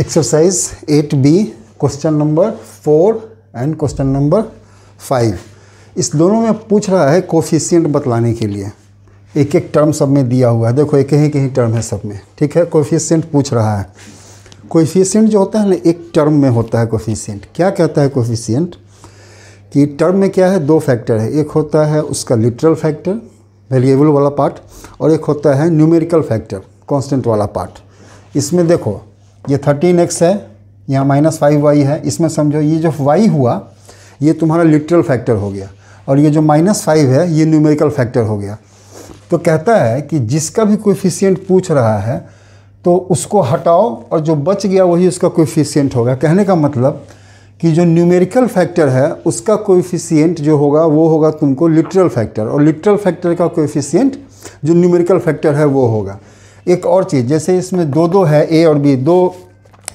exercise eight B question number four and question number five इस दोनों में पूछ रहा है कोफिशियंट बतलाने के लिए एक एक टर्म सब में दिया हुआ है देखो एक ही कहीं टर्म है सब में ठीक है कोफिशियंट पूछ रहा है कोफिशियंट जो होता है ना एक टर्म में होता है कोफिशियंट क्या कहता है कोफिशियंट कि टर्म में क्या है दो फैक्टर है एक होता है उसका लिटरल फैक्टर वेरिएबल वाला पार्ट और एक होता है न्यूमेरिकल फैक्टर कॉन्स्टेंट वाला पार्ट इसमें देखो ये थर्टीन एक्स है यहाँ माइनस फाइव वाई है इसमें समझो ये जो वाई हुआ ये तुम्हारा लिटरल फैक्टर हो गया और ये जो माइनस फाइव है ये न्यूमेरिकल फैक्टर हो गया तो कहता है कि जिसका भी कोफिशियंट पूछ रहा है तो उसको हटाओ और जो बच गया वही उसका कोफिशियंट होगा कहने का मतलब कि जो न्यूमेरिकल फैक्टर है उसका कोफिशियंट जो होगा वो होगा तुमको लिटरल फैक्टर और लिटरल फैक्टर का कोफिशियंट जो न्यूमेरिकल फैक्टर है वो होगा एक और चीज़ जैसे इसमें दो दो है ए और बी दो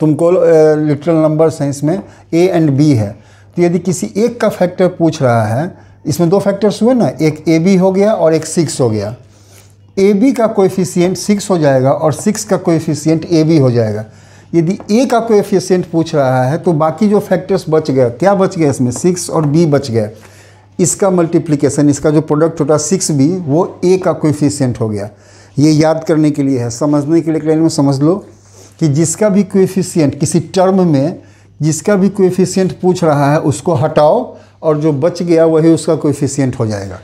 तुमको लिटरल नंबर्स हैं इसमें ए एंड बी है तो यदि किसी एक का फैक्टर पूछ रहा है इसमें दो फैक्टर्स हुए ना एक ए बी हो गया और एक सिक्स हो गया ए बी का कोफिशियंट सिक्स हो जाएगा और सिक्स का कोफिशियंट ए बी हो जाएगा यदि ए का कोएफिशिएंट पूछ रहा है तो बाकी जो फैक्टर्स बच गए क्या बच गया इसमें सिक्स और बी बच गए इसका मल्टीप्लिकेशन इसका जो प्रोडक्ट होता है सिक्स बी वो ए का कोएफिशिएंट हो गया ये याद करने के लिए है समझने के लिए कहने में समझ लो कि जिसका भी कोफिशियंट किसी टर्म में जिसका भी कोफिशियंट पूछ रहा है उसको हटाओ और जो बच गया वही उसका कोफिशियंट हो जाएगा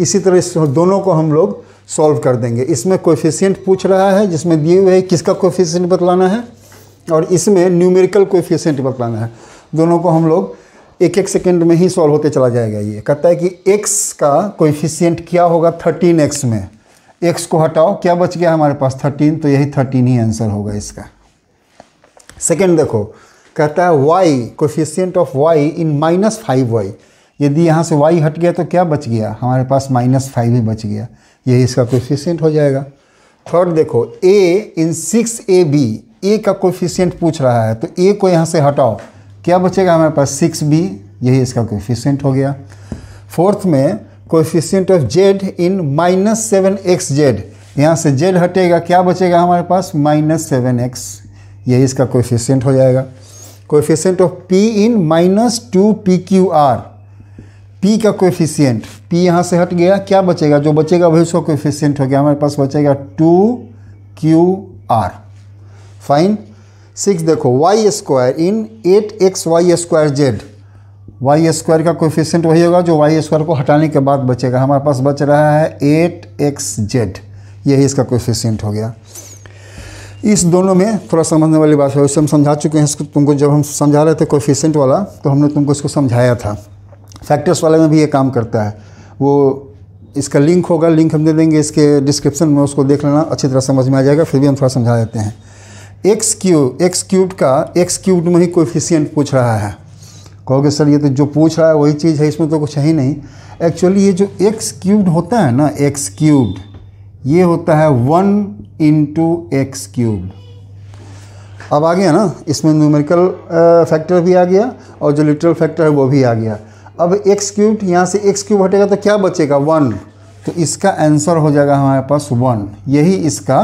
इसी तरह इस दोनों को हम लोग सॉल्व कर देंगे इसमें कोएफिशिएंट पूछ रहा है जिसमें दिए हुए किसका कोएफिशिएंट बतलाना है और इसमें न्यूमेरिकल कोएफिशिएंट बतलाना है दोनों को हम लोग एक एक सेकेंड में ही सॉल्व होते चला जाएगा ये कहता है कि एक्स का कोफिशियंट क्या होगा थर्टीन एक्स में एक्स को हटाओ क्या बच गया हमारे पास थर्टीन तो यही थर्टीन ही आंसर होगा इसका सेकेंड देखो कहता है Y coefficient of Y in minus five Y यदि यहाँ से वाई हट गया तो क्या बच गया हमारे पास माइनस फाइव ही बच गया यही इसका कोफिशियंट हो जाएगा थर्ड देखो ए इन सिक्स ए बी ए का कोफिशियंट पूछ रहा है तो ए को यहाँ से हटाओ क्या बचेगा हमारे पास सिक्स बी यही इसका कोफिशियंट हो गया फोर्थ में coefficient of Z in minus seven X Z यहाँ से जेड हटेगा क्या बचेगा हमारे पास माइनस सेवन एक्स यही इसका कोफिशियंट हो जाएगा coefficient of P in minus two P Q R P का कोफिशियंट पी यहाँ से हट गया क्या बचेगा जो बचेगा वही उसका कोफिशियंट हो गया हमारे पास बचेगा two Q R fine six देखो Y square in eight X Y square Z Y square का कोफिशियंट वही होगा जो वाई स्क्वायर को हटाने के बाद बचेगा हमारे पास बच रहा है एट एक्स जेड यही इसका कोफिशियंट हो गया इस दोनों में थोड़ा समझने वाली बात है उसे हम समझा चुके हैं इसको तुमको जब हम समझा रहे थे कोफिशियंट वाला तो हमने तुमको इसको समझाया था फैक्टर्स वाले में भी ये काम करता है वो इसका लिंक होगा लिंक हम दे देंगे इसके डिस्क्रिप्शन में उसको देख लेना अच्छी तरह समझ में आ जाएगा फिर भी हम थोड़ा समझा देते हैं एक्स क्यू एक्स क्यूब का एक्स क्यूब में ही कोफिशियंट पूछ रहा है कहोगे सर ये तो जो पूछ रहा है वही चीज़ है इसमें तो कुछ है ही नहीं एक्चुअली ये जो एक्स क्यूब्ड होता है ना एक्स क्यूब्ड ये होता है वन इंटू एक्स क्यूब्ड अब आ गया ना इसमें न्यूमेरिकल फैक्टर भी आ गया और जो लिटरल फैक्टर है वो भी आ गया अब एक्स क्यूब यहाँ से एक्स क्यूब हटेगा तो क्या बचेगा वन तो इसका आंसर हो जाएगा हमारे पास वन यही इसका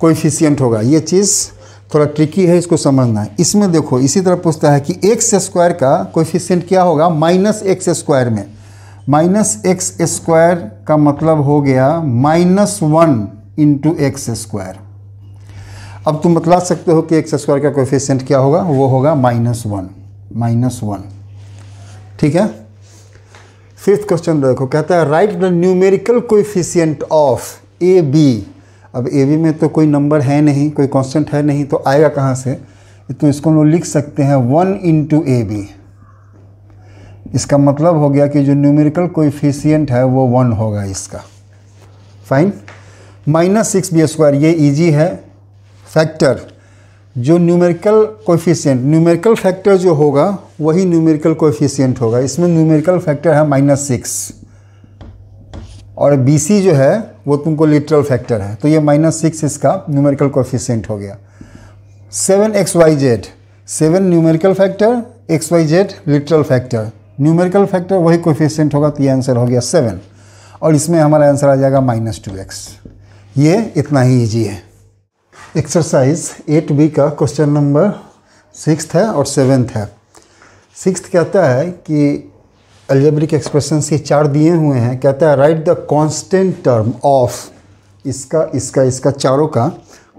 कोइफिशियंट होगा ये चीज़ थोड़ा ट्रिकी है इसको समझना है इसमें देखो इसी तरह पूछता है कि एक्स स्क्वायर का कोफिशियंट क्या होगा माइनस एक्स स्क्वायर में माइनस एक्स स्क्वायर का मतलब हो गया minus one into X square अब तुम बतला सकते हो कि एक्स स्क्वायर का कोफिशियंट क्या होगा वो होगा माइनस वन माइनस वन ठीक है फिफ्थ क्वेश्चन देखो कहता है write the numerical coefficient of A B अब ए वी में तो कोई नंबर है नहीं कोई कांस्टेंट है नहीं तो आएगा कहाँ से तो इसको हम लोग लिख सकते हैं वन इंटू ए बी इसका मतलब हो गया कि जो न्यूमेरिकल कोफिशियंट है वो वन होगा इसका fine minus six B square ये इजी है फैक्टर जो न्यूमेरिकल कोफिशियंट न्यूमेरिकल फैक्टर जो होगा वही न्यूमेरिकल कोफ़िशियंट होगा इसमें न्यूमेरिकल फैक्टर है माइनस सिक्स और बी सी जो है वो तुमको लिटरल फैक्टर है तो ये माइनस सिक्स इसका न्यूमेरिकल कोफिशेंट हो गया seven X Y Z seven numerical factor X Y Z literal factor numerical factor वही कोफिशियंट होगा तो ये आंसर हो गया सेवन और इसमें हमारा आंसर आ जाएगा माइनस टू एक्स ये इतना ही ईजी है एक्सरसाइज एट बी का क्वेश्चन नंबर सिक्स है और सेवेंथ है सिक्स कहता है कि एल्जेब्रिक एक्सप्रेशन के चार दिए हुए हैं कहता है write the constant term of इसका इसका इसका चारों का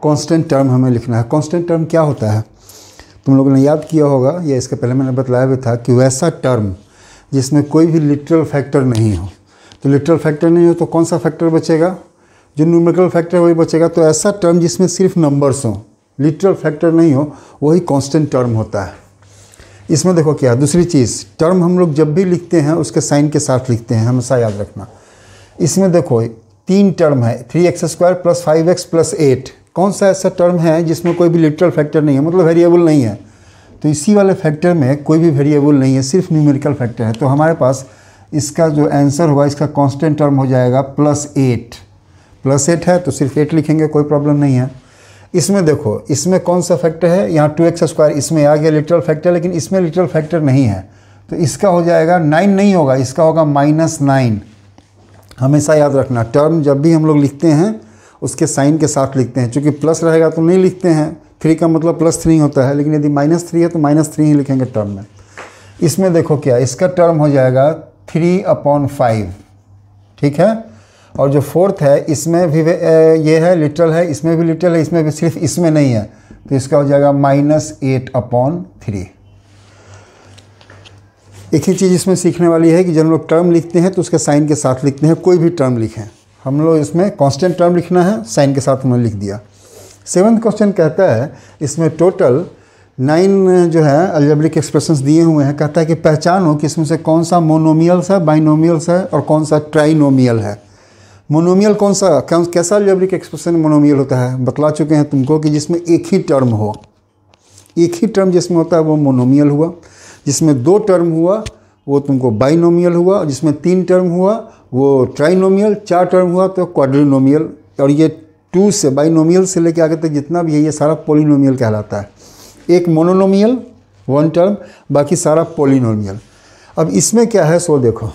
कांस्टेंट टर्म हमें लिखना है कांस्टेंट टर्म क्या होता है तुम लोगों ने याद किया होगा या इसके पहले मैंने बताया भी था कि वैसा टर्म जिसमें कोई भी लिटरल फैक्टर नहीं हो तो लिटरल फैक्टर नहीं हो तो कौन सा फैक्टर बचेगा जो न्यूमेरिकल फैक्टर वही बचेगा तो ऐसा टर्म जिसमें सिर्फ नंबर्स हो लिटरल फैक्टर नहीं हो वही कांस्टेंट टर्म होता है इसमें देखो क्या दूसरी चीज़ टर्म हम लोग जब भी लिखते हैं उसके साइन के साथ लिखते हैं हमेशा याद रखना इसमें देखो तीन टर्म है three X square plus five X plus eight कौन सा ऐसा टर्म है जिसमें कोई भी लिटरल फैक्टर नहीं है मतलब वेरिएबल नहीं है तो इसी वाले फैक्टर में कोई भी वेरिएबल नहीं है सिर्फ न्यूमेरिकल फैक्टर है तो हमारे पास इसका जो आंसर हुआ इसका कांस्टेंट टर्म हो जाएगा प्लस एट प्लस एट है तो सिर्फ एट लिखेंगे कोई प्रॉब्लम नहीं है इसमें देखो इसमें कौन सा फैक्टर है यहाँ टू एक्स स्क्वायर इसमें आ गया लिटरल फैक्टर लेकिन इसमें लिटरल फैक्टर नहीं है तो इसका हो जाएगा नाइन नहीं होगा इसका होगा माइनस नाइन हमेशा याद रखना टर्म जब भी हम लोग लिखते हैं उसके साइन के साथ लिखते हैं चूँकि प्लस रहेगा तो नहीं लिखते हैं थ्री का मतलब प्लस थ्री होता है लेकिन यदि माइनस थ्री है तो माइनस थ्री ही लिखेंगे टर्म में इसमें देखो क्या इसका टर्म हो जाएगा थ्री अपॉन फाइव ठीक है और जो फोर्थ है इसमें भी ये है लिटल है इसमें भी लिटल है इसमें भी सिर्फ इसमें नहीं है तो इसका हो जाएगा माइनस एट अपॉन थ्री एक ही चीज़ इसमें सीखने वाली है कि जब हम लोग टर्म लिखते हैं तो उसके साइन के साथ लिखते हैं कोई भी टर्म लिखें हम लोग इसमें कॉन्स्टेंट टर्म लिखना है साइन के साथ हमने लिख दिया सेवन्थ क्वेश्चन कहता है इसमें टोटल नाइन जो है अल्जेब्रिक एक्सप्रेशंस दिए हुए हैं कहता है कि पहचानो कि इसमें से कौन सा मोनोमियल्स है बाइनोमियल्स है और कौन सा ट्राइनोमियल है मोनोमियल कौन सा कौन कैसा अल्जेब्रिक एक्सप्रेशन मोनोमियल होता है बतला चुके हैं तुमको कि जिसमें एक ही टर्म हो एक ही टर्म जिसमें होता है वो मोनोमियल हुआ जिसमें दो टर्म हुआ वो तुमको बाइनोमियल हुआ जिसमें तीन टर्म हुआ वो ट्राइनोमियल चार टर्म हुआ तो क्वाड्रिनोमियल और ये टू से बाइनोमियल से लेके आगे तक जितना भी है ये सारा पोलिनोमियल कहलाता है एक मोनोनोमियल वन टर्म बाकी सारा पोलिनोमियल अब इसमें क्या है सो देखो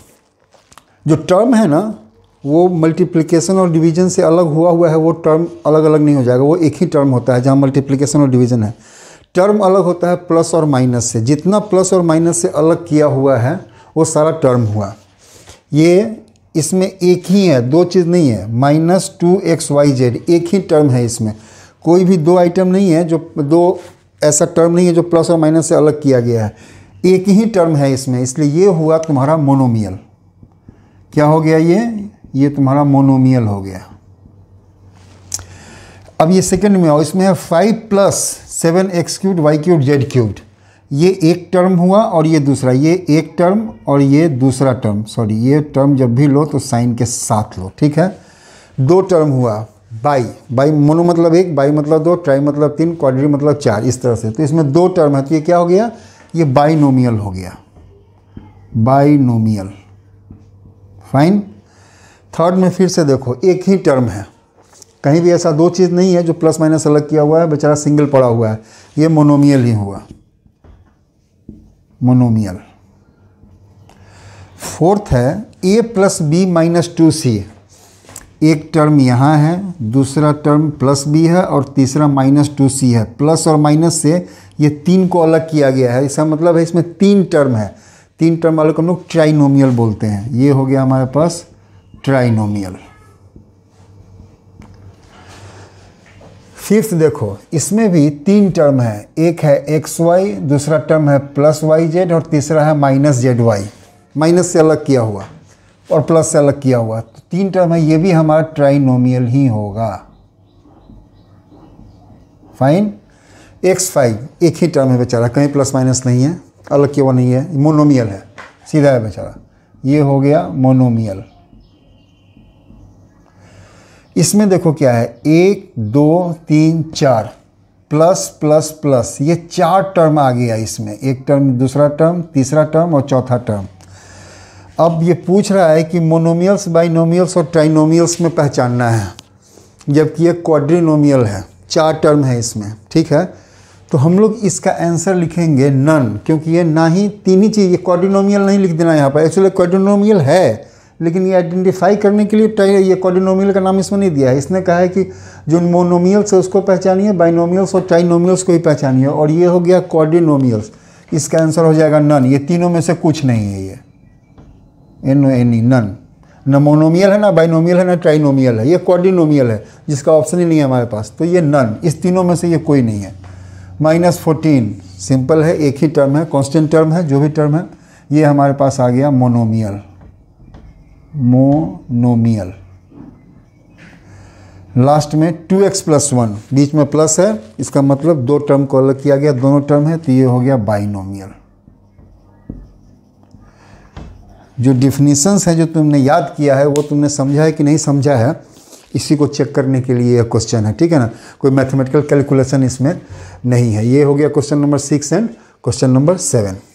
जो टर्म है ना वो मल्टीप्लिकेशन और डिवीजन से अलग हुआ हुआ है वो टर्म अलग अलग नहीं हो जाएगा वो एक ही टर्म होता है जहाँ मल्टीप्लिकेशन और डिवीजन है टर्म अलग होता है प्लस और माइनस से जितना प्लस और माइनस से अलग किया हुआ है वो सारा टर्म हुआ ये इसमें एक ही है दो चीज़ नहीं है minus two X Y Z एक ही टर्म है इसमें कोई भी दो आइटम नहीं है जो दो ऐसा टर्म नहीं है जो प्लस और माइनस से अलग किया गया है एक ही टर्म है इसमें इसलिए ये हुआ तुम्हारा मोनोमियल क्या हो गया ये ये तुम्हारा मोनोमियल हो गया अब ये सेकंड में आओ इसमें है five plus seven X cubed Y cube Z cubed ये एक टर्म हुआ और ये दूसरा ये एक टर्म और ये दूसरा टर्म सॉरी ये टर्म जब भी लो तो साइन के साथ लो ठीक है दो टर्म हुआ बाई बाई मोनो मतलब एक बाई मतलब दो ट्राई मतलब तीन क्वाड्री मतलब चार इस तरह से तो इसमें दो टर्म है तो ये क्या हो गया ये बाइनोमियल हो गया बाइनोमियल फाइन थर्ड में फिर से देखो एक ही टर्म है कहीं भी ऐसा दो चीज़ नहीं है जो प्लस माइनस अलग किया हुआ है बेचारा सिंगल पड़ा हुआ है ये मोनोमियल ही हुआ मोनोमियल फोर्थ है A plus B minus two C एक टर्म यहाँ है दूसरा टर्म प्लस बी है और तीसरा माइनस टू सी है प्लस और माइनस से ये तीन को अलग किया गया है इसका मतलब है इसमें तीन टर्म है तीन टर्म अलग हम लोग ट्राइनोमियल बोलते हैं ये हो गया हमारे पास ट्राइनोमियल फिफ्थ देखो इसमें भी तीन टर्म है एक है एक्स वाई दूसरा टर्म है प्लस वाई जेड और तीसरा है माइनस जेड वाई माइनस से अलग किया हुआ और प्लस से अलग किया हुआ तो तीन टर्म है ये भी हमारा ट्राइनोमियल ही होगा फाइन एक्स फाइव एक ही टर्म है बेचारा कहीं प्लस माइनस नहीं है अलग किया हुआ नहीं है मोनोमियल है सीधा है बेचारा ये हो गया मोनोमियल इसमें देखो क्या है एक दो तीन चार प्लस प्लस प्लस ये चार टर्म आ गया इसमें एक टर्म दूसरा टर्म तीसरा टर्म और चौथा टर्म अब ये पूछ रहा है कि मोनोमियल्स बाइनोमियल्स और ट्राइनोमियल्स में पहचानना है जबकि ये क्वाड्रिनोमियल है चार टर्म है इसमें ठीक है तो हम लोग इसका आंसर लिखेंगे नन क्योंकि ये ना ही तीन ही चीज़ ये क्वाड्रिनोमियल नहीं लिख देना यहाँ पर एक्चुअली क्वाड्रिनोमियल है लेकिन ये आइडेंटिफाई करने के लिए टाइम ये कॉर्डिनोमियल का नाम इसमें नहीं दिया है इसने कहा है कि जो मोनोमियल्स है उसको पहचानिए बाइनोमियल्स और ट्राइनोमियल्स को ही पहचानिए और ये हो गया कॉर्डिनोमियल्स इसका आंसर हो जाएगा नन ये तीनों में से कुछ नहीं है ये N O N E none न मोनोमियल है ना बाइनोमियल है ना ट्राइनोमियल है ये कॉर्डिनोमियल है जिसका ऑप्शन ही नहीं है हमारे पास तो ये नन इस तीनों में से ये कोई नहीं है माइनस फोर्टीन सिंपल है एक ही टर्म है कॉन्स्टेंट टर्म है जो भी टर्म है ये हमारे पास आ गया मोनोमियल मोनोमियल लास्ट में टू एक्स प्लस वन बीच में प्लस है इसका मतलब दो टर्म को अलग किया गया दोनों टर्म है तो ये हो गया बाइनोमियल जो डिफिनीसन्स हैं जो तुमने याद किया है वो तुमने समझा है कि नहीं समझा है इसी को चेक करने के लिए यह क्वेश्चन है ठीक है ना कोई मैथमेटिकल कैलकुलेशन इसमें नहीं है ये हो गया question number six and question number seven